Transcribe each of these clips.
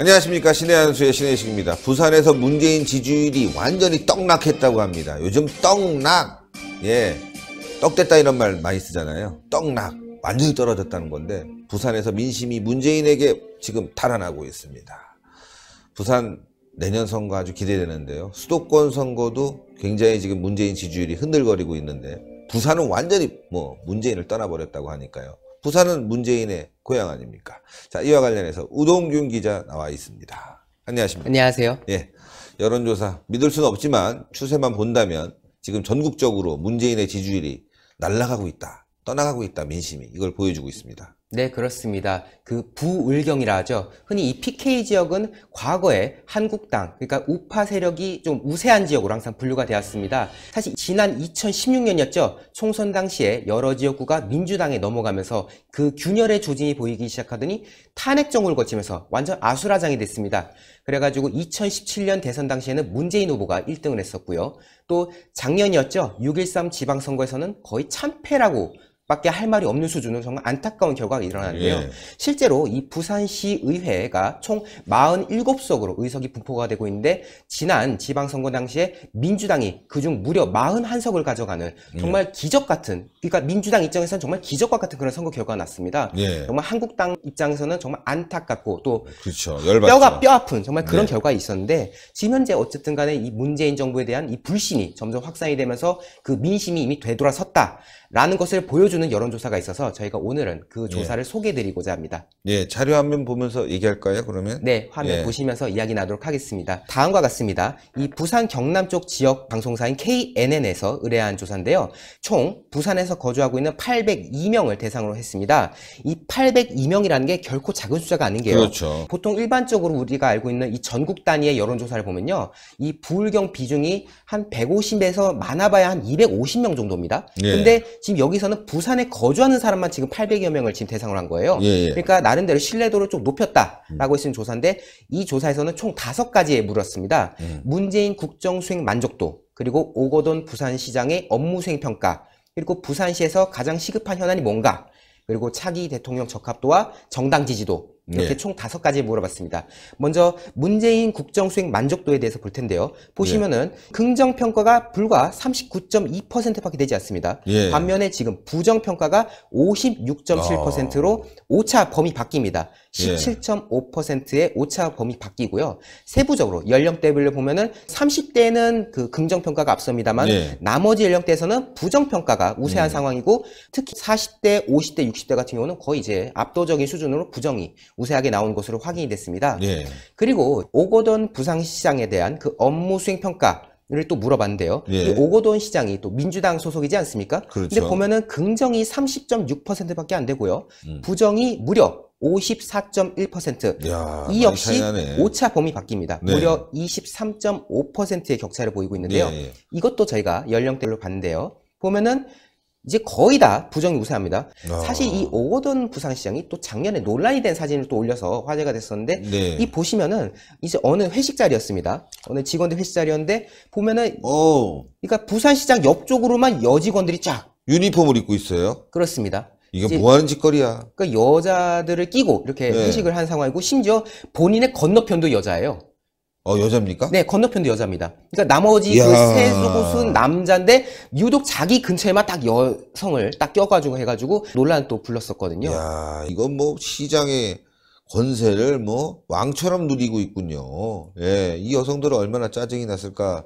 안녕하십니까 신의 한수의 신의식입니다. 부산에서 문재인 지지율이 완전히 떡락했다고 합니다. 요즘 떡락 예 떡됐다 이런 말 많이 쓰잖아요. 떡락 완전히 떨어졌다는 건데 부산에서 민심이 문재인에게 지금 달아나고 있습니다. 부산 내년 선거 아주 기대되는데요. 수도권 선거도 굉장히 지금 문재인 지지율이 흔들거리고 있는데 부산은 완전히 뭐 문재인을 떠나버렸다고 하니까요. 부산은 문재인의 고향 아닙니까? 자, 이와 관련해서 우동균 기자 나와 있습니다. 안녕하십니까? 안녕하세요. 예. 여론조사 믿을 수는 없지만 추세만 본다면 지금 전국적으로 문재인의 지지율이 날아가고 있다. 떠나가고 있다. 민심이 이걸 보여주고 있습니다. 네, 그렇습니다. 그 부울경이라 하죠. 흔히 이 PK 지역은 과거에 한국당, 그러니까 우파 세력이 좀 우세한 지역으로 항상 분류가 되었습니다. 사실 지난 2016년이었죠. 총선 당시에 여러 지역구가 민주당에 넘어가면서 그 균열의 조짐이 보이기 시작하더니 탄핵정을 거치면서 완전 아수라장이 됐습니다. 그래가지고 2017년 대선 당시에는 문재인 후보가 1등을 했었고요. 또 작년이었죠. 6.13 지방선거에서는 거의 참패라고 밖에 할 말이 없는 수준으로 정말 안타까운 결과가 일어났는데요 예. 실제로 이 부산시 의회가 총 47석으로 의석이 분포가 되고 있는데 지난 지방선거 당시에 민주당이 그중 무려 41석을 가져가는 예. 정말 기적 같은 그러니까 민주당 입장에서는 정말 기적과 같은 그런 선거 결과가 났습니다. 예. 정말 한국당 입장에서는 정말 안타깝고 또 그렇죠. 뼈가 뼈 아픈 정말 그런 네. 결과가 있었는데 지금 현재 어쨌든 간에 이 문재인 정부에 대한 이 불신이 점점 확산이 되면서 그 민심이 이미 되돌아섰다. 라는 것을 보여주는 여론조사가 있어서 저희가 오늘은 그 예. 조사를 예. 소개해드리고자 합니다. 예, 자료 화면 보면서 얘기할까요, 그러면? 네, 화면 예. 보시면서 이야기 나도록 하겠습니다. 다음과 같습니다. 이 부산 경남 쪽 지역 방송사인 KNN에서 의뢰한 조사인데요. 총 부산에서 거주하고 있는 802명을 대상으로 했습니다. 이 802명이라는 게 결코 작은 숫자가 아닌 게요. 그렇죠. 보통 일반적으로 우리가 알고 있는 이 전국 단위의 여론조사를 보면요. 이 부울경 비중이 한 150에서 많아봐야 한 250명 정도입니다. 예. 근데 지금 여기서는 부산에 거주하는 사람만 지금 800여 명을 지금 대상으로 한 거예요. 예, 예. 그러니까 나름대로 신뢰도를 좀 높였다라고 했으 음. 조사인데 이 조사에서는 총 다섯 가지에 물었습니다. 음. 문재인 국정 수행 만족도 그리고 오거돈 부산시장의 업무 수행 평가 그리고 부산시에서 가장 시급한 현안이 뭔가 그리고 차기 대통령 적합도와 정당 지지도 이렇게 예. 총 다섯 가지 물어봤습니다. 먼저 문재인 국정 수행 만족도에 대해서 볼 텐데요. 보시면은 예. 긍정 평가가 불과 39.2%밖에 되지 않습니다. 예. 반면에 지금 부정 평가가 56.7%로 오차 범위 바뀝니다. 17.5%의 예. 오차 범위 바뀌고요. 세부적으로 연령대별로 보면은 30대는 그 긍정 평가가 앞섭니다만 예. 나머지 연령대에서는 부정 평가가 우세한 음. 상황이고 특히 40대, 50대, 60대 같은 경우는 거의 이제 압도적인 수준으로 부정이 우세하게 나온 것으로 확인이 됐습니다. 예. 그리고 오거돈 부상시장에 대한 그 업무 수행 평가 를또 물어봤는데요. 예. 오거돈 시장이 또 민주당 소속이지 않습니까? 그런데 그렇죠. 보면은 긍정이 30.6%밖에 안 되고요. 음. 부정이 무려 54.1%. 야, 이 역시 오차 범위 바뀝니다. 네. 무려 23.5%의 격차를 보이고 있는데요. 예. 예. 이것도 저희가 연령대로 봤는데요. 보면은 이제 거의 다 부정이 우세합니다. 아. 사실 이 오거돈 부산시장이 또 작년에 논란이 된 사진을 또 올려서 화제가 됐었는데 네. 이 보시면은 이제 어느 회식 자리였습니다. 어느 직원들 회식 자리였는데 보면은 오. 그러니까 부산시장 옆쪽으로만 여직원들이 쫙 유니폼을 입고 있어요. 그렇습니다. 이게 뭐 하는 짓거리야? 그러니까 여자들을 끼고 이렇게 네. 회식을 한 상황이고 심지어 본인의 건너편도 여자예요. 어, 여자입니까? 네, 건너편도 여자입니다. 그러니까 나머지 그세속은 남자인데 유독 자기 근처에만 딱 여성을 딱 껴가지고 해가지고 논란 또 불렀었거든요. 야, 이건 뭐 시장의 권세를 뭐 왕처럼 누리고 있군요. 예, 이 여성들은 얼마나 짜증이 났을까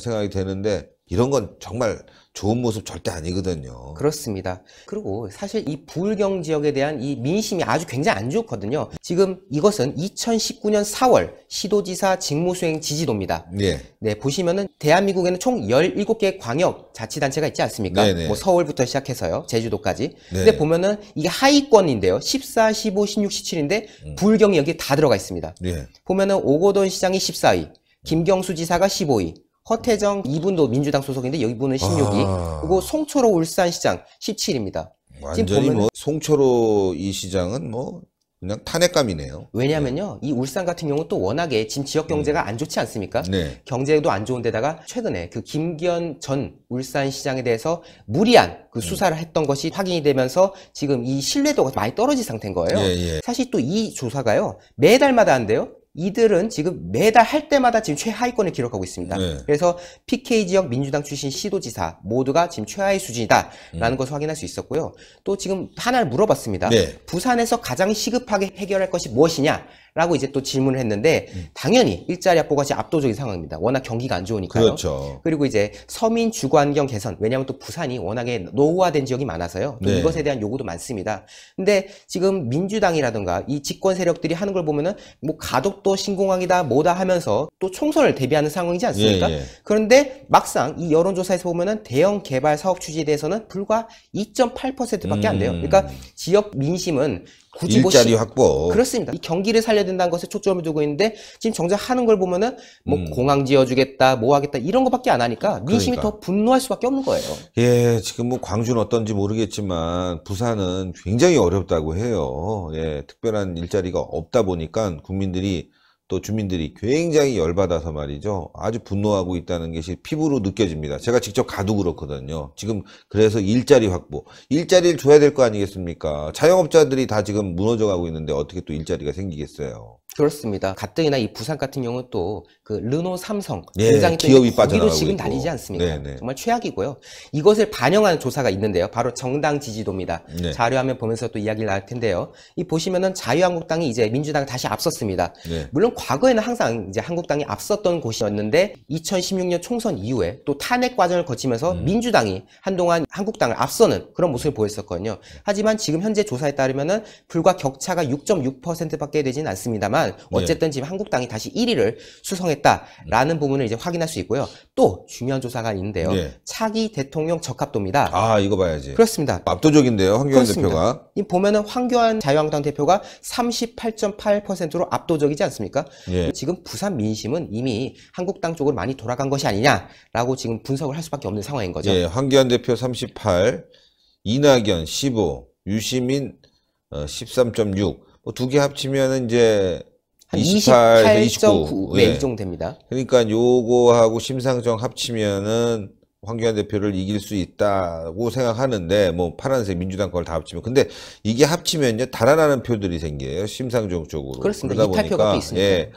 생각이 되는데 이런 건 정말 좋은 모습 절대 아니거든요. 그렇습니다. 그리고 사실 이 부울경 지역에 대한 이 민심이 아주 굉장히 안 좋거든요. 지금 이것은 2019년 4월 시도지사 직무수행 지지도입니다. 네. 네, 보시면은 대한민국에는 총 17개 광역 자치단체가 있지 않습니까? 네네. 네. 뭐 서울부터 시작해서요. 제주도까지. 네. 근데 보면은 이게 하위권인데요. 14, 15, 16, 17인데 음. 부울경이 여기 다 들어가 있습니다. 네. 보면은 오고돈 시장이 14위, 김경수 지사가 15위, 허태정 이분도 민주당 소속인데 여기 분은 16위. 아. 그리고 송초로 울산시장 17입니다. 위 완전히 뭐 송초로 이 시장은 뭐 그냥 탄핵감이네요. 왜냐면요. 네. 이 울산 같은 경우는 또 워낙에 지금 지역 경제가 음. 안 좋지 않습니까? 네. 경제도 안 좋은 데다가 최근에 그 김기현 전 울산 시장에 대해서 무리한 그 음. 수사를 음. 했던 것이 확인이 되면서 지금 이 신뢰도가 많이 떨어진 상태인 거예요. 예, 예. 사실 또 이 조사가요. 매달마다 한대요. 이들은 지금 매달 할 때마다 지금 최하위권을 기록하고 있습니다. 네. 그래서 PK 지역 민주당 출신 시도지사 모두가 지금 최하위 수준이다라는 음. 것을 확인할 수 있었고요. 또 지금 하나를 물어봤습니다. 네. 부산에서 가장 시급하게 해결할 것이 무엇이냐? 라고 이제 또 질문을 했는데 음. 당연히 일자리 확보가 지금 압도적인 상황입니다. 워낙 경기가 안 좋으니까요. 그렇죠. 그리고 이제 서민 주거환경 개선 왜냐하면 또 부산이 워낙에 노후화된 지역이 많아서요. 또 네. 이것에 대한 요구도 많습니다. 근데 지금 민주당이라든가 이 집권 세력들이 하는 걸 보면은 뭐 가덕도 신공항이다 뭐다 하면서 또 총선을 대비하는 상황이지 않습니까? 예, 예. 그런데 막상 이 여론조사에서 보면은 대형 개발 사업 추진에 대해서는 불과 2.8%밖에 안 돼요. 음. 그러니까 지역 민심은 굳이 일자리 뭐 확보. 그렇습니다. 이 경기를 살려야 된다는 것에 초점을 두고 있는데 지금 정작 하는 걸 보면은 뭐 음. 공항 지어주겠다, 뭐 하겠다 이런 것밖에 안 하니까 민심이 그러니까. 더 분노할 수밖에 없는 거예요. 예, 지금 뭐 광주는 어떤지 모르겠지만 부산은 굉장히 어렵다고 해요. 예, 특별한 일자리가 없다 보니까 국민들이 또 주민들이 굉장히 열받아서 말이죠. 아주 분노하고 있다는 것이 피부로 느껴집니다. 제가 직접 가도 그렇거든요. 지금 그래서 일자리 확보. 일자리를 줘야 될 거 아니겠습니까? 자영업자들이 다 지금 무너져 가고 있는데 어떻게 또 일자리가 생기겠어요. 그렇습니다. 가뜩이나 이 부산 같은 경우는 또그 르노 삼성 예, 굉장히 기업이 빠져나가고 지금 난리지 않습니까? 네네. 네. 정말 최악이고요. 이것을 반영하는 조사가 있는데요. 바로 정당 지지도입니다. 네. 자료화면 보면서 또 이야기를 나올 텐데요. 이 보시면은 자유한국당이 이제 민주당 을 다시 앞섰습니다. 네. 물론 과거에는 항상 이제 한국당이 앞섰던 곳이었는데 2016년 총선 이후에 또 탄핵 과정을 거치면서 음. 민주당이 한동안 한국당을 앞서는 그런 모습을 보였었거든요. 하지만 지금 현재 조사에 따르면은 불과 격차가 6.6%밖에 되지는 않습니다만 있지만 예. 어쨌든 지금 한국당이 다시 1위를 수성했다라는 부분을 이제 확인할 수 있고요. 또 중요한 조사가 있는데요. 예. 차기 대통령 적합도입니다. 아 이거 봐야지. 그렇습니다. 압도적인데요, 황교안 그렇습니다. 대표가. 이 보면은 황교안 자유한국당 대표가 38.8%로 압도적이지 않습니까? 예. 지금 부산 민심은 이미 한국당 쪽으로 많이 돌아간 것이 아니냐라고 지금 분석을 할 수밖에 없는 상황인 거죠. 예, 황교안 대표 38, 이낙연 15, 유시민 13.6. 어, 뭐두개 합치면 이제 28.9. 네, 네. 예. 이정 됩니다. 그러니까 요거하고 심상정 합치면은 황교안 대표를 이길 수 있다고 생각하는데 뭐 파란색 민주당 걸 다 합치면 근데 이게 합치면요 달아나는 표들이 생겨요 심상정 쪽으로 그렇습니다. 그러다 보니까 예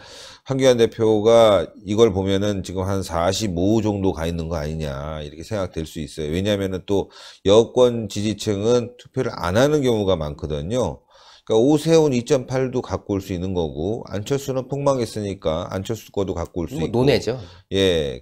황교안 대표가 이걸 보면은 지금 한 45 정도 가 있는 거 아니냐 이렇게 생각될 수 있어요 왜냐하면은 또 여권 지지층은 투표를 안 하는 경우가 많거든요 그러니까 오세훈 2.8도 갖고 올 수 있는 거고 안철수는 폭망했으니까 안철수 거도 갖고 올수 뭐 있고 논외죠. 예.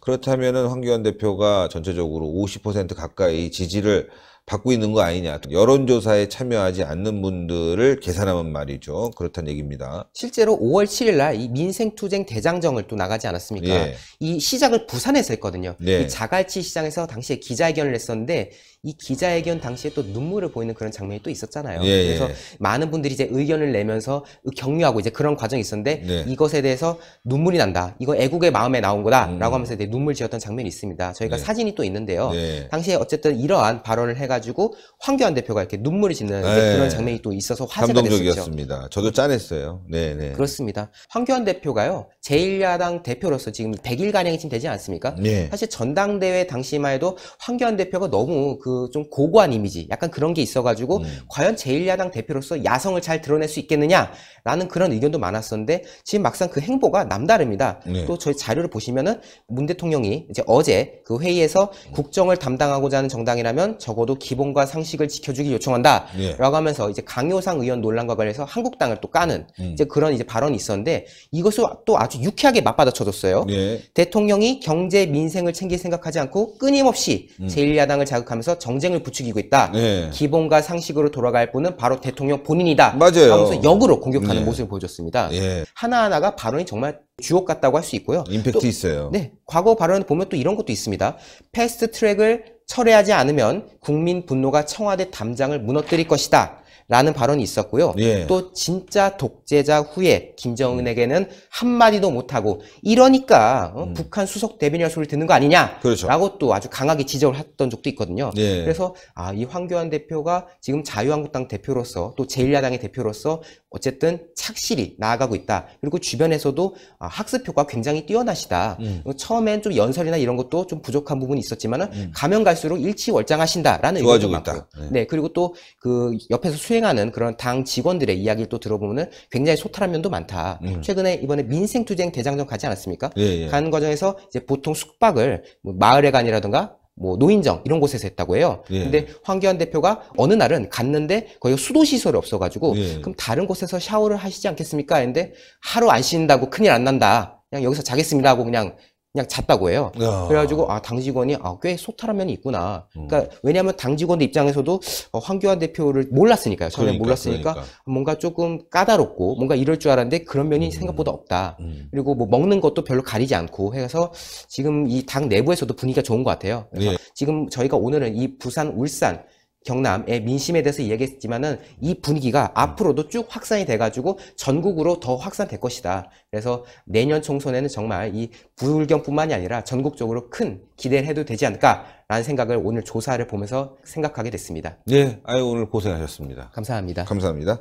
그렇다면은 황교안 대표가 전체적으로 50% 가까이 지지를 받고 있는 거 아니냐. 여론조사에 참여하지 않는 분들을 계산하면 말이죠. 그렇다는 얘기입니다. 실제로 5월 7일 날 이 민생투쟁 대장정을 또 나가지 않았습니까? 예. 이 시작을 부산에서 했거든요. 네. 이 자갈치 시장에서 당시에 기자회견을 했었는데 이 기자회견 당시에 또 눈물을 보이는 그런 장면이 또 있었잖아요. 예, 그래서 예. 많은 분들이 이제 의견을 내면서 격려하고 이제 그런 과정이 있었는데 네. 이것에 대해서 눈물이 난다. 이거 애국의 마음에 나온 거다라고 음. 하면서 눈물 지었던 장면이 있습니다. 저희가 네. 사진이 또 있는데요. 네. 당시에 어쨌든 이러한 발언을 해가지고 황교안 대표가 이렇게 눈물을 짓는 네. 그런 장면이 또 있어서 화제가 감동적이었습니다. 됐었죠. 저도 짠했어요. 네, 네. 그렇습니다. 황교안 대표가요 제1야당 대표로서 지금 100일 가량이 지금 되지 않습니까? 네. 사실 전당대회 당시만 해도 황교안 대표가 너무 그 그좀 고고한 이미지 약간 그런 게 있어가지고 음. 과연 제1야당 대표로서 야성을 잘 드러낼 수 있겠느냐라는 그런 의견도 많았었는데 지금 막상 그 행보가 남다릅니다. 네. 또 저희 자료를 보시면은 문 대통령이 이제 어제 그 회의에서 국정을 담당하고자 하는 정당이라면 적어도 기본과 상식을 지켜주기 요청한다라고 네. 하면서 이제 강효상 의원 논란과 관련해서 한국당을 또 까는 음. 이제 그런 이제 발언이 있었는데 이것을 또 아주 유쾌하게 맞받아 쳐줬어요. 네. 대통령이 경제 민생을 챙길 생각하지 않고 끊임없이 음. 제1야당을 자극하면서 정쟁을 부추기고 있다. 네. 기본과 상식으로 돌아갈 분은 바로 대통령 본인이다. 맞아요. 하면서 역으로 공격하는 네. 모습을 보여줬습니다. 네. 하나하나가 발언이 정말 주옥 같다고 할 수 있고요. 임팩트 또, 있어요. 네. 과거 발언을 보면 또 이런 것도 있습니다. 패스트 트랙을 철회하지 않으면 국민 분노가 청와대 담장을 무너뜨릴 것이다. 라는 발언이 있었고요. 예. 또 진짜 독재자 후에 김정은에게는 한마디도 못하고 이러니까 어, 음. 북한 수석 대변인 소리를 듣는 거 아니냐라고 그렇죠. 또 아주 강하게 지적을 했던 적도 있거든요. 예. 그래서 아, 이 황교안 대표가 지금 자유한국당 대표로서 또 제1야당의 대표로서 어쨌든 착실히 나아가고 있다. 그리고 주변에서도 아, 학습효과 굉장히 뛰어나시다. 음. 어, 처음엔 좀 연설이나 이런 것도 좀 부족한 부분이 있었지만 은 음. 가면 갈수록 일치월장하신다라는 의견도 많고요. 네. 예. 네. 그리고 또 그 옆에서 수혜 수행하는 그런 당 직원들의 이야기를 또 들어보면 은 굉장히 소탈한 면도 많다. 음. 최근에 이번에 민생투쟁 대장정 가지 않았습니까? 예, 예. 간 과정에서 이제 보통 숙박을 뭐 마을에 간이라든가 뭐 노인정 이런 곳에서 했다고 해요. 예. 근데 황교안 대표가 어느 날은 갔는데 거기 수도 시설이 없어가지고 예. 그럼 다른 곳에서 샤워를 하시지 않겠습니까? 했는데 하루 안 쉰다고 큰일 안 난다. 그냥 여기서 자겠습니다 하고 그냥 그냥 잤다고 해요. 야. 그래가지고 아 당직원이 아, 꽤 소탈한 면이 있구나. 음. 그러니까 왜냐하면 당직원들 입장에서도 어, 황교안 대표를 몰랐으니까요. 전혀 그러니까, 몰랐으니까 그러니까. 뭔가 조금 까다롭고 뭔가 이럴 줄 알았는데 그런 면이 음. 생각보다 없다. 음. 그리고 뭐 먹는 것도 별로 가리지 않고 해서 지금 이 당 내부에서도 분위기가 좋은 것 같아요. 그래서 예. 지금 저희가 오늘은 이 부산, 울산 경남의 민심에 대해서 이야기했지만은 이 분위기가 앞으로도 쭉 확산이 돼가지고 전국으로 더 확산될 것이다. 그래서 내년 총선에는 정말 이 불경뿐만이 아니라 전국적으로 큰 기대를 해도 되지 않을까라는 생각을 오늘 조사를 보면서 생각하게 됐습니다. 네, 아유 오늘 고생하셨습니다. 감사합니다. 감사합니다.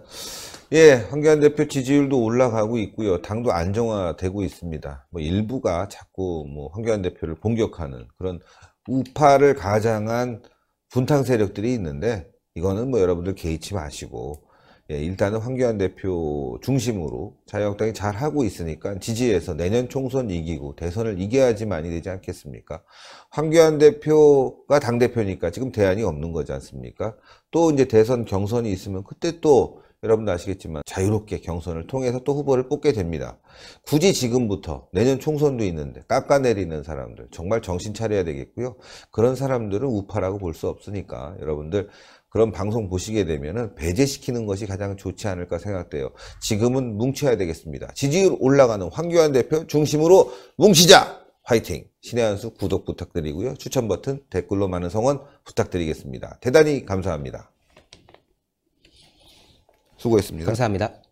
예, 황교안 대표 지지율도 올라가고 있고요. 당도 안정화되고 있습니다. 뭐 일부가 자꾸 뭐 황교안 대표를 공격하는 그런 우파를 가장한 분탕 세력들이 있는데 이거는 뭐 여러분들 개의치 마시고 예, 일단은 황교안 대표 중심으로 자유한국당이 잘 하고 있으니까 지지해서 내년 총선 이기고 대선을 이겨야지만이 되지 않겠습니까? 황교안 대표가 당 대표니까 지금 대안이 없는 거지 않습니까? 또 이제 대선 경선이 있으면 그때 또 여러분도 아시겠지만 자유롭게 경선을 통해서 또 후보를 뽑게 됩니다. 굳이 지금부터 내년 총선도 있는데 깎아내리는 사람들 정말 정신 차려야 되겠고요. 그런 사람들은 우파라고 볼 수 없으니까 여러분들 그런 방송 보시게 되면 배제시키는 것이 가장 좋지 않을까 생각돼요. 지금은 뭉쳐야 되겠습니다. 지지율 올라가는 황교안 대표 중심으로 뭉치자! 화이팅! 신의 한수 구독 부탁드리고요. 추천 버튼 댓글로 많은 성원 부탁드리겠습니다. 대단히 감사합니다. 수고했습니다. 감사합니다.